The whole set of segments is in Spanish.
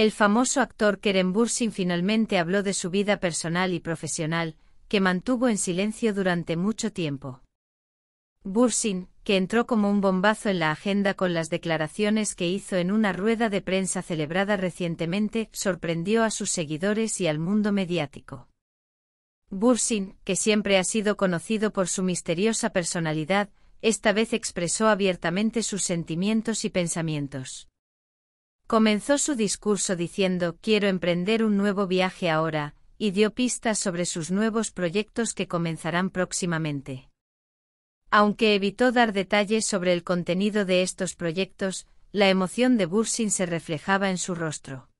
El famoso actor Keren Bursin finalmente habló de su vida personal y profesional, que mantuvo en silencio durante mucho tiempo. Bursin, que entró como un bombazo en la agenda con las declaraciones que hizo en una rueda de prensa celebrada recientemente, sorprendió a sus seguidores y al mundo mediático. Bursin, que siempre ha sido conocido por su misteriosa personalidad, esta vez expresó abiertamente sus sentimientos y pensamientos. Comenzó su discurso diciendo quiero emprender un nuevo viaje ahora, y dio pistas sobre sus nuevos proyectos que comenzarán próximamente. Aunque evitó dar detalles sobre el contenido de estos proyectos, la emoción de Bursin se reflejaba en su rostro.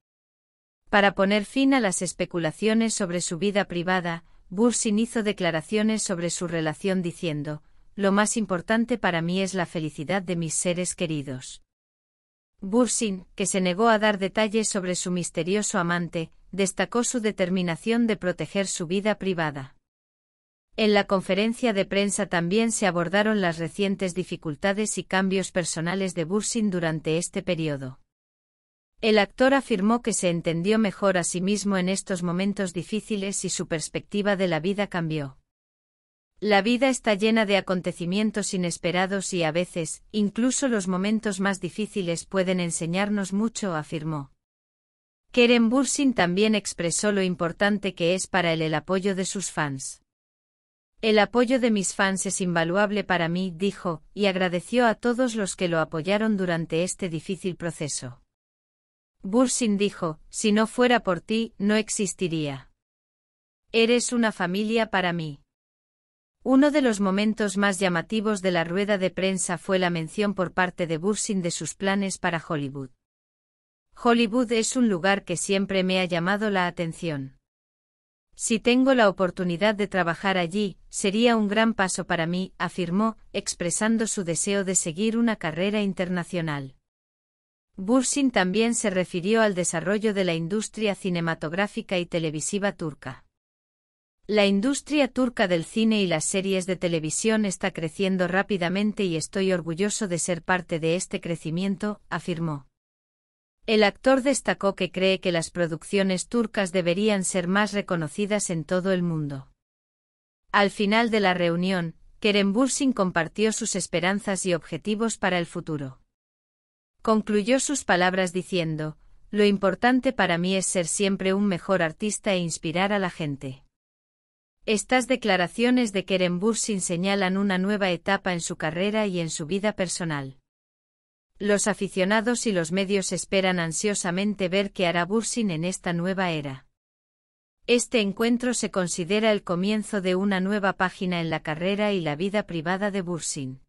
Para poner fin a las especulaciones sobre su vida privada, Bursin hizo declaraciones sobre su relación diciendo, Lo más importante para mí es la felicidad de mis seres queridos. Bursin, que se negó a dar detalles sobre su misterioso amante, destacó su determinación de proteger su vida privada. En la conferencia de prensa también se abordaron las recientes dificultades y cambios personales de Bursin durante este periodo. El actor afirmó que se entendió mejor a sí mismo en estos momentos difíciles y su perspectiva de la vida cambió. La vida está llena de acontecimientos inesperados y a veces, incluso los momentos más difíciles pueden enseñarnos mucho, afirmó. Keren Bursin también expresó lo importante que es para él el apoyo de sus fans. El apoyo de mis fans es invaluable para mí, dijo, y agradeció a todos los que lo apoyaron durante este difícil proceso. Bursin dijo, si no fuera por ti, no existiría. Eres una familia para mí. Uno de los momentos más llamativos de la rueda de prensa fue la mención por parte de Bursin de sus planes para Hollywood. Hollywood es un lugar que siempre me ha llamado la atención. Si tengo la oportunidad de trabajar allí, sería un gran paso para mí, afirmó, expresando su deseo de seguir una carrera internacional. Bursin también se refirió al desarrollo de la industria cinematográfica y televisiva turca. La industria turca del cine y las series de televisión está creciendo rápidamente y estoy orgulloso de ser parte de este crecimiento, afirmó. El actor destacó que cree que las producciones turcas deberían ser más reconocidas en todo el mundo. Al final de la reunión, Kerem Bursin compartió sus esperanzas y objetivos para el futuro. Concluyó sus palabras diciendo, Lo importante para mí es ser siempre un mejor artista e inspirar a la gente. Estas declaraciones de Kerem Bursin señalan una nueva etapa en su carrera y en su vida personal. Los aficionados y los medios esperan ansiosamente ver qué hará Bursin en esta nueva era. Este encuentro se considera el comienzo de una nueva página en la carrera y la vida privada de Bursin.